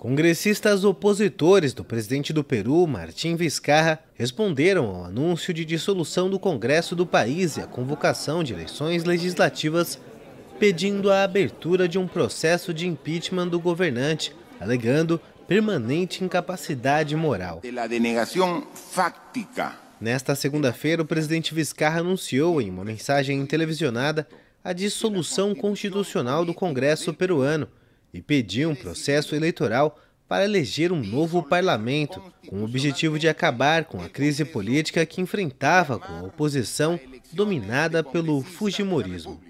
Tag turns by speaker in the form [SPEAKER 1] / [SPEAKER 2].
[SPEAKER 1] Congressistas opositores do presidente do Peru, Martim Vizcarra, responderam ao anúncio de dissolução do Congresso do país e a convocação de eleições legislativas, pedindo a abertura de um processo de impeachment do governante, alegando permanente incapacidade moral. Nesta segunda-feira, o presidente Vizcarra anunciou em uma mensagem televisionada a dissolução constitucional do Congresso peruano e pediu um processo eleitoral para eleger um novo parlamento, com o objetivo de acabar com a crise política que enfrentava com a oposição dominada pelo Fujimorismo.